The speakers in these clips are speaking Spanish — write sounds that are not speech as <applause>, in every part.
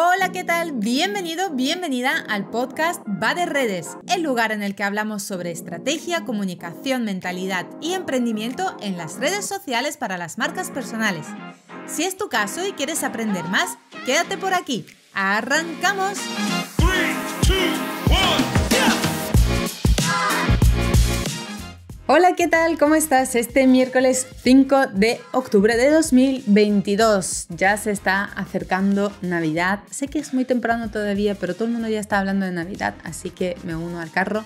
Hola, ¿qué tal? Bienvenido, bienvenida al podcast Va de Redes, el lugar en el que hablamos sobre estrategia, comunicación, mentalidad y emprendimiento en las redes sociales para las marcas personales. Si es tu caso y quieres aprender más, quédate por aquí. ¡Arrancamos! Hola, ¿qué tal? ¿Cómo estás? Este miércoles 5 de octubre de 2022. Ya se está acercando Navidad. Sé que es muy temprano todavía, pero todo el mundo ya está hablando de Navidad, así que me uno al carro.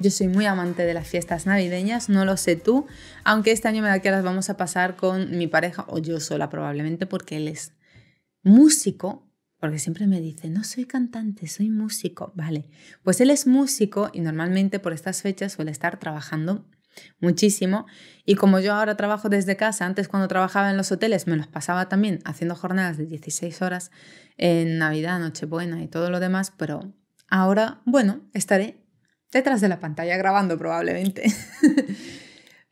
Yo soy muy amante de las fiestas navideñas, no lo sé tú, aunque este año me da que las vamos a pasar con mi pareja o yo sola probablemente porque él es músico, porque siempre me dice, no soy cantante, soy músico, vale. Pues él es músico y normalmente por estas fechas suele estar trabajando muchísimo. Y como yo ahora trabajo desde casa, antes cuando trabajaba en los hoteles me los pasaba también haciendo jornadas de 16 horas en Navidad, Nochebuena y todo lo demás, pero ahora, bueno, estaré detrás de la pantalla grabando probablemente. <laughs>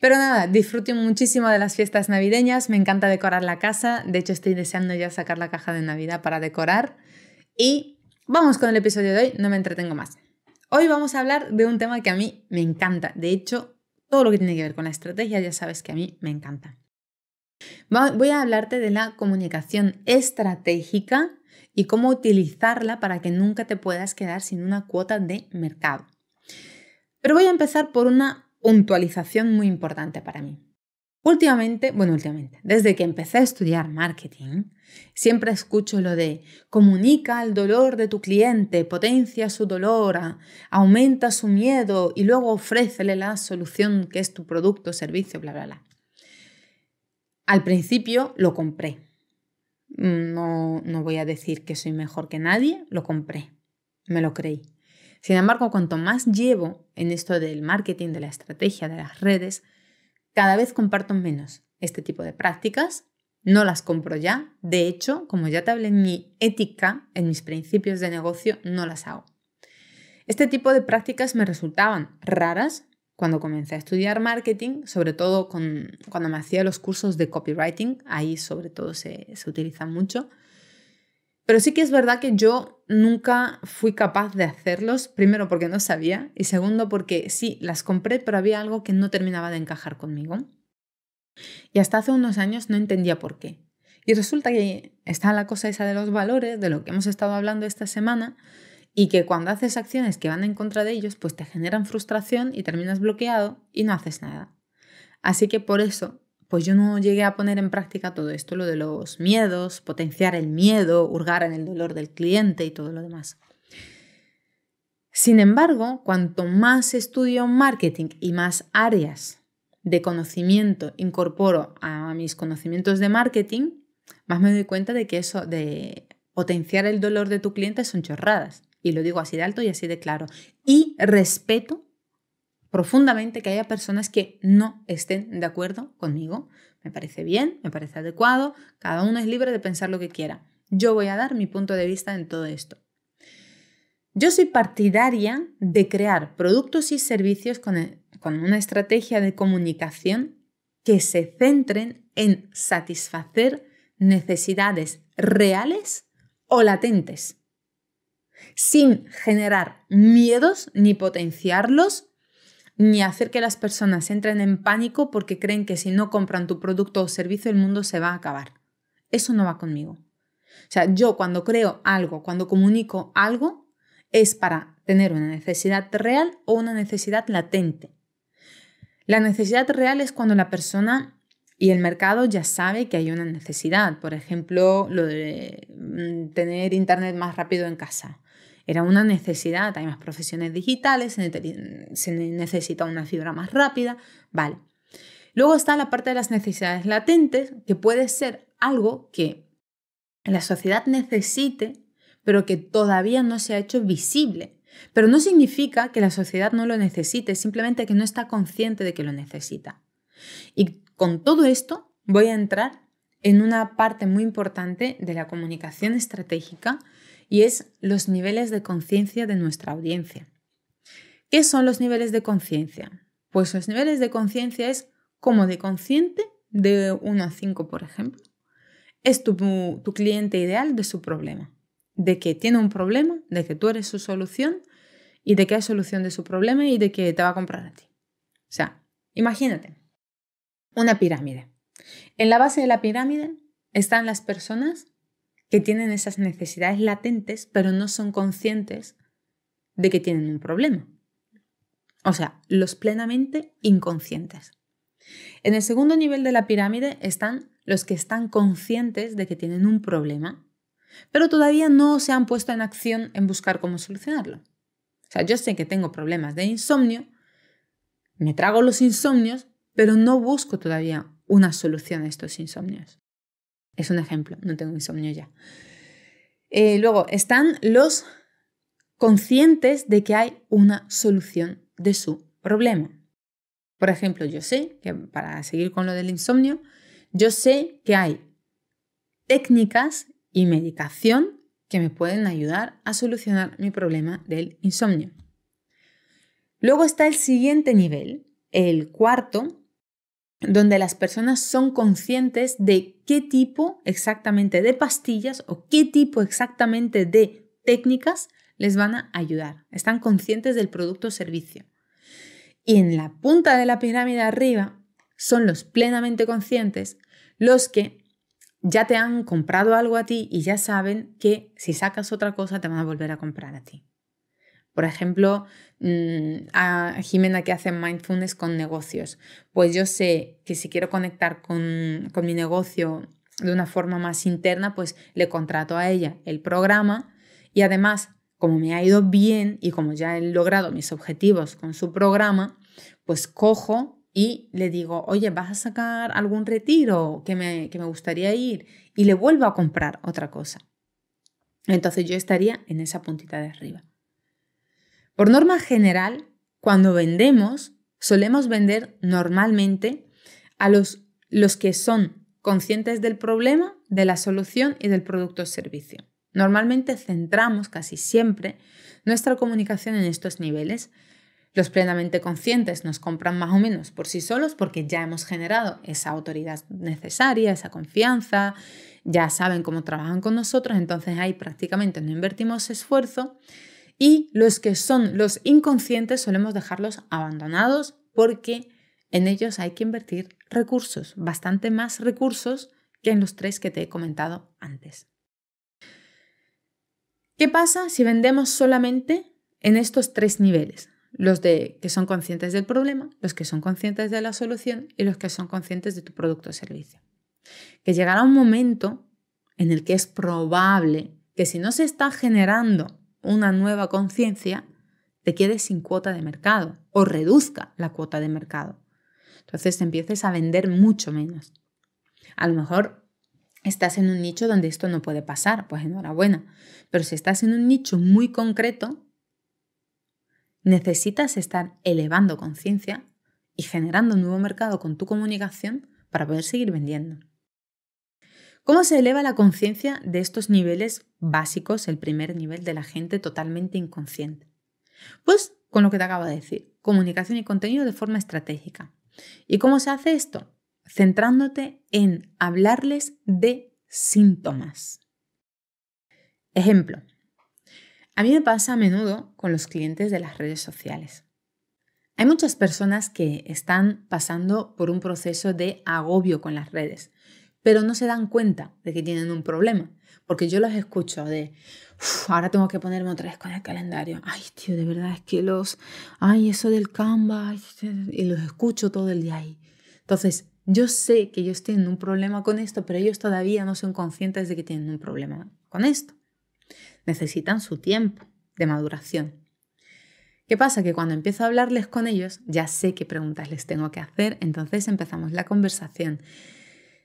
Pero nada, disfruto muchísimo de las fiestas navideñas, me encanta decorar la casa, de hecho estoy deseando ya sacar la caja de Navidad para decorar. Y vamos con el episodio de hoy, no me entretengo más. Hoy vamos a hablar de un tema que a mí me encanta, de hecho todo lo que tiene que ver con la estrategia, ya sabes que a mí me encanta. Voy a hablarte de la comunicación estratégica y cómo utilizarla para que nunca te puedas quedar sin una cuota de mercado. Pero voy a empezar por una puntualización muy importante para mí. Últimamente, bueno, últimamente, desde que empecé a estudiar marketing, siempre escucho lo de comunica el dolor de tu cliente, potencia su dolor, aumenta su miedo y luego ofrécele la solución que es tu producto, servicio, bla, bla, bla. Al principio lo compré. No, no voy a decir que soy mejor que nadie, lo compré, me lo creí. Sin embargo, cuanto más llevo en esto del marketing, de la estrategia, de las redes, cada vez comparto menos este tipo de prácticas, no las compro ya. De hecho, como ya te hablé en mi ética, en mis principios de negocio, no las hago. Este tipo de prácticas me resultaban raras cuando comencé a estudiar marketing, sobre todo cuando me hacía los cursos de copywriting, ahí sobre todo se, se utilizan mucho. Pero sí que es verdad que yo nunca fui capaz de hacerlos, primero porque no sabía y segundo porque sí, las compré, pero había algo que no terminaba de encajar conmigo. Y hasta hace unos años no entendía por qué. Y resulta que está la cosa esa de los valores, de lo que hemos estado hablando esta semana, y que cuando haces acciones que van en contra de ellos, pues te generan frustración y terminas bloqueado y no haces nada. Así que por eso pues yo no llegué a poner en práctica todo esto, lo de los miedos, potenciar el miedo, hurgar en el dolor del cliente y todo lo demás. Sin embargo, cuanto más estudio marketing y más áreas de conocimiento incorporo a mis conocimientos de marketing, más me doy cuenta de que eso de potenciar el dolor de tu cliente son chorradas. Y lo digo así de alto y así de claro. Y respeto profundamente que haya personas que no estén de acuerdo conmigo. Me parece bien, me parece adecuado, cada uno es libre de pensar lo que quiera. Yo voy a dar mi punto de vista en todo esto. Yo soy partidaria de crear productos y servicios con, eh, una estrategia de comunicación que se centren en satisfacer necesidades reales o latentes, sin generar miedos ni potenciarlos ni hacer que las personas entren en pánico porque creen que si no compran tu producto o servicio el mundo se va a acabar. Eso no va conmigo. O sea, yo cuando creo algo, cuando comunico algo, es para tener una necesidad real o una necesidad latente. La necesidad real es cuando la persona y el mercado ya sabe que hay una necesidad, por ejemplo, lo de mm, tener internet más rápido en casa era una necesidad, hay más profesiones digitales, se necesita una fibra más rápida, vale. Luego está la parte de las necesidades latentes, que puede ser algo que la sociedad necesite, pero que todavía no se ha hecho visible. Pero no significa que la sociedad no lo necesite, simplemente que no está consciente de que lo necesita. Y con todo esto voy a entrar en una parte muy importante de la comunicación estratégica y es los niveles de conciencia de nuestra audiencia. ¿Qué son los niveles de conciencia? Pues los niveles de conciencia es como de consciente de 1 a 5, por ejemplo, es tu, tu, cliente ideal de su problema, de que tiene un problema, de que tú eres su solución y de que hay solución de su problema y de que te va a comprar a ti. O sea, imagínate una pirámide. En la base de la pirámide están las personas que tienen esas necesidades latentes, pero no son conscientes de que tienen un problema. O sea, los plenamente inconscientes. En el segundo nivel de la pirámide están los que están conscientes de que tienen un problema, pero todavía no se han puesto en acción en buscar cómo solucionarlo. O sea, yo sé que tengo problemas de insomnio, me trago los insomnios, pero no busco todavía una solución a estos insomnios. Es un ejemplo, no tengo insomnio ya. Eh, luego están los conscientes de que hay una solución de su problema. Por ejemplo, yo sé que para seguir con lo del insomnio, yo sé que hay técnicas y medicación que me pueden ayudar a solucionar mi problema del insomnio. Luego está el siguiente nivel, el cuarto, donde las personas son conscientes de qué tipo exactamente de pastillas o qué tipo exactamente de técnicas les van a ayudar. Están conscientes del producto o servicio. Y en la punta de la pirámide arriba son los plenamente conscientes, los que ya te han comprado algo a ti y ya saben que si sacas otra cosa te van a volver a comprar a ti. Por ejemplo, mm, a Jimena que hace mindfulness con negocios. Pues yo sé que si quiero conectar con, mi negocio de una forma más interna, pues le contrato a ella el programa y además, como me ha ido bien y como ya he logrado mis objetivos con su programa, pues cojo y le digo, oye, ¿vas a sacar algún retiro que me, que me gustaría ir? Y le vuelvo a comprar otra cosa. Entonces yo estaría en esa puntita de arriba. Por norma general, cuando vendemos, solemos vender normalmente a los, los que son conscientes del problema, de la solución y del producto o servicio. Normalmente centramos casi siempre nuestra comunicación en estos niveles. Los plenamente conscientes nos compran más o menos por sí solos porque ya hemos generado esa autoridad necesaria, esa confianza, ya saben cómo trabajan con nosotros, entonces ahí prácticamente no invertimos esfuerzo y los que son los inconscientes solemos dejarlos abandonados porque en ellos hay que invertir recursos, bastante más recursos que en los tres que te he comentado antes. ¿Qué pasa si vendemos solamente en estos tres niveles? Los de que son conscientes del problema, los que son conscientes de la solución y los que son conscientes de tu producto o servicio. Que llegará un momento en el que es probable que si no se está generando una nueva conciencia, te quedes sin cuota de mercado o reduzca la cuota de mercado. Entonces empieces a vender mucho menos. A lo mejor estás en un nicho donde esto no puede pasar, pues enhorabuena. Pero si estás en un nicho muy concreto, necesitas estar elevando conciencia y generando un nuevo mercado con tu comunicación para poder seguir vendiendo. ¿Cómo se eleva la conciencia de estos niveles básicos, el primer nivel de la gente totalmente inconsciente? Pues con lo que te acabo de decir, comunicación y contenido de forma estratégica. ¿Y cómo se hace esto? Centrándote en hablarles de síntomas. Ejemplo. A mí me pasa a menudo con los clientes de las redes sociales. Hay muchas personas que están pasando por un proceso de agobio con las redes pero no se dan cuenta de que tienen un problema. Porque yo los escucho de, ahora tengo que ponerme otra vez con el calendario. Ay, tío, de verdad es que los, ay, eso del Canva, y los escucho todo el día ahí. Entonces, yo sé que ellos tienen un problema con esto, pero ellos todavía no son conscientes de que tienen un problema con esto. Necesitan su tiempo de maduración. ¿Qué pasa? Que cuando empiezo a hablarles con ellos, ya sé qué preguntas les tengo que hacer, entonces empezamos la conversación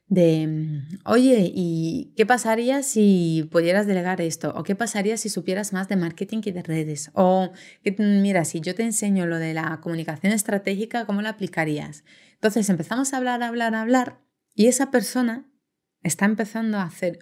de, mm, oye, ¿y qué pasaría si pudieras delegar esto? ¿O qué pasaría si supieras más de marketing y de redes? O, mm, mira, si yo te enseño lo de la comunicación estratégica, ¿cómo la aplicarías? Entonces empezamos a hablar, hablar, hablar, y esa persona está empezando a hacer,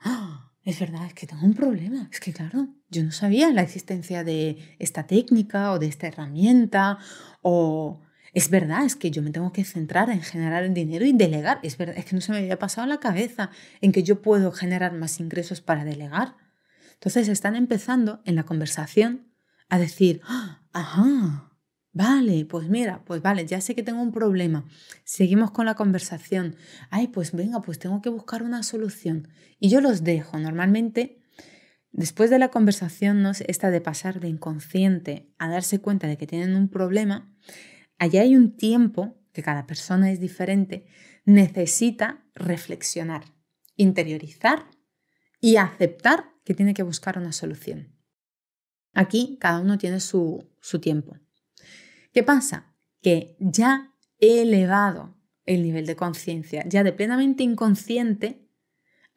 ¡Ah! es verdad, es que tengo un problema, es que claro, yo no sabía la existencia de esta técnica o de esta herramienta, o es verdad, es que yo me tengo que centrar en generar el dinero y delegar. Es verdad, es que no se me había pasado la cabeza en que yo puedo generar más ingresos para delegar. Entonces están empezando en la conversación a decir, ah, ajá, vale, pues mira, pues vale, ya sé que tengo un problema. Seguimos con la conversación. Ay, pues venga, pues tengo que buscar una solución. Y yo los dejo. Normalmente Después de la conversación, ¿no? esta de pasar de inconsciente a darse cuenta de que tienen un problema, allá hay un tiempo, que cada persona es diferente, necesita reflexionar, interiorizar y aceptar que tiene que buscar una solución. Aquí cada uno tiene su, su tiempo. ¿Qué pasa? Que ya he elevado el nivel de conciencia, ya de plenamente inconsciente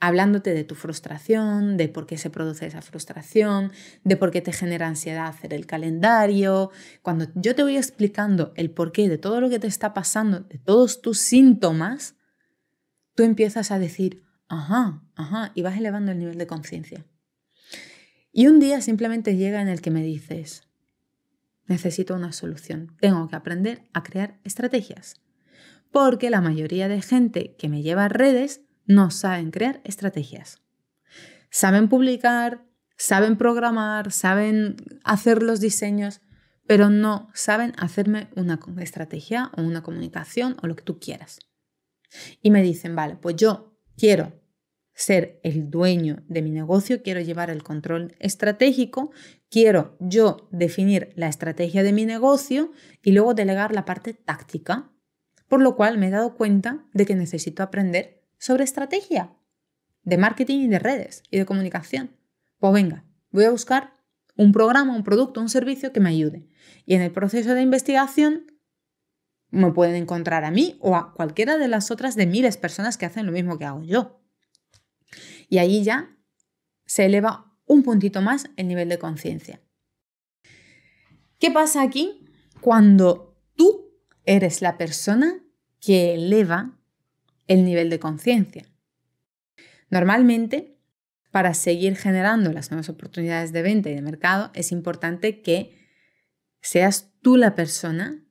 hablándote de tu frustración, de por qué se produce esa frustración, de por qué te genera ansiedad hacer el calendario. Cuando yo te voy explicando el porqué de todo lo que te está pasando, de todos tus síntomas, tú empiezas a decir, ajá, ajá, y vas elevando el nivel de conciencia. Y un día simplemente llega en el que me dices, necesito una solución, tengo que aprender a crear estrategias. Porque la mayoría de gente que me lleva a redes no saben crear estrategias. Saben publicar, saben programar, saben hacer los diseños, pero no saben hacerme una estrategia o una comunicación o lo que tú quieras. Y me dicen, vale, pues yo quiero ser el dueño de mi negocio, quiero llevar el control estratégico, quiero yo definir la estrategia de mi negocio y luego delegar la parte táctica. Por lo cual me he dado cuenta de que necesito aprender sobre estrategia de marketing y de redes y de comunicación. Pues venga, voy a buscar un programa, un producto, un servicio que me ayude. Y en el proceso de investigación me pueden encontrar a mí o a cualquiera de las otras de miles de personas que hacen lo mismo que hago yo. Y ahí ya se eleva un puntito más el nivel de conciencia. ¿Qué pasa aquí cuando tú eres la persona que eleva el nivel de conciencia. Normalmente, para seguir generando las nuevas oportunidades de venta y de mercado, es importante que seas tú la persona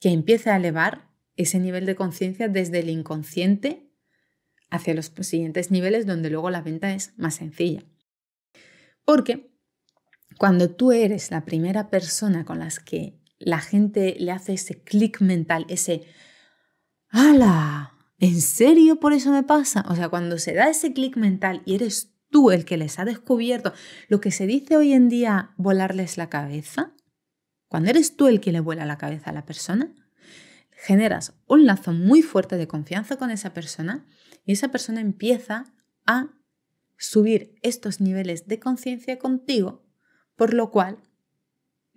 que empiece a elevar ese nivel de conciencia desde el inconsciente hacia los siguientes niveles donde luego la venta es más sencilla. Porque cuando tú eres la primera persona con las que la gente le hace ese clic mental, ese ¡Hala! ¿En serio por eso me pasa? O sea, cuando se da ese clic mental y eres tú el que les ha descubierto lo que se dice hoy en día volarles la cabeza, cuando eres tú el que le vuela la cabeza a la persona, generas un lazo muy fuerte de confianza con esa persona y esa persona empieza a subir estos niveles de conciencia contigo, por lo cual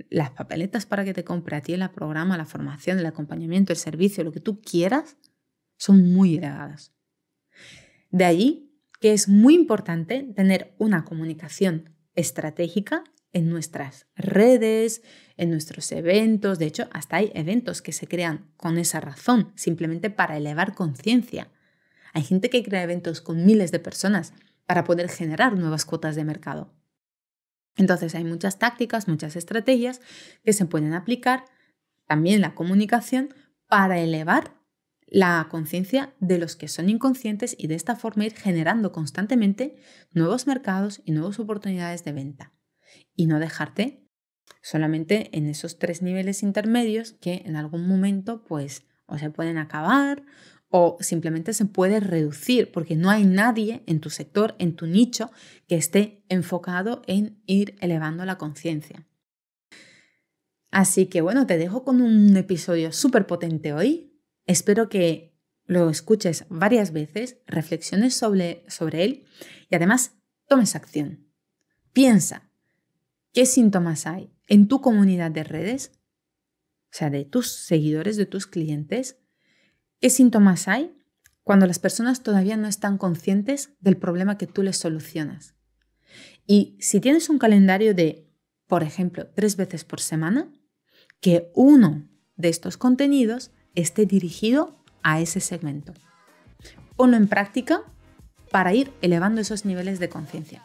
las papeletas para que te compre a ti el programa, la formación, el acompañamiento, el servicio, lo que tú quieras, son muy ideadas. De allí que es muy importante tener una comunicación estratégica en nuestras redes, en nuestros eventos. De hecho, hasta hay eventos que se crean con esa razón, simplemente para elevar conciencia. Hay gente que crea eventos con miles de personas para poder generar nuevas cuotas de mercado. Entonces hay muchas tácticas, muchas estrategias que se pueden aplicar, también la comunicación, para elevar la conciencia de los que son inconscientes y de esta forma ir generando constantemente nuevos mercados y nuevas oportunidades de venta. Y no dejarte solamente en esos tres niveles intermedios que en algún momento pues o se pueden acabar o simplemente se puede reducir porque no hay nadie en tu sector, en tu nicho, que esté enfocado en ir elevando la conciencia. Así que bueno, te dejo con un episodio súper potente hoy, Espero que lo escuches varias veces, reflexiones sobre, él y además tomes acción. Piensa, ¿qué síntomas hay en tu comunidad de redes? O sea, de tus seguidores, de tus clientes. ¿Qué síntomas hay cuando las personas todavía no están conscientes del problema que tú les solucionas? Y si tienes un calendario de, por ejemplo, tres veces por semana, que uno de estos contenidos esté dirigido a ese segmento. Ponlo en práctica para ir elevando esos niveles de conciencia.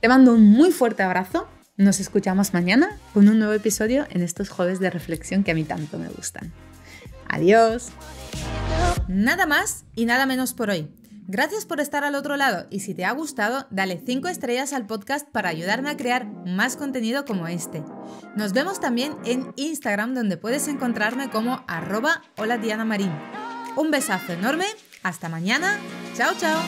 Te mando un muy fuerte abrazo. Nos escuchamos mañana con un nuevo episodio en estos jueves de reflexión que a mí tanto me gustan. Adiós. Nada más y nada menos por hoy. Gracias por estar al otro lado y si te ha gustado, dale 5 estrellas al podcast para ayudarme a crear más contenido como este. Nos vemos también en Instagram donde puedes encontrarme como arroba hola Diana Marín. Un besazo enorme, hasta mañana, chao chao.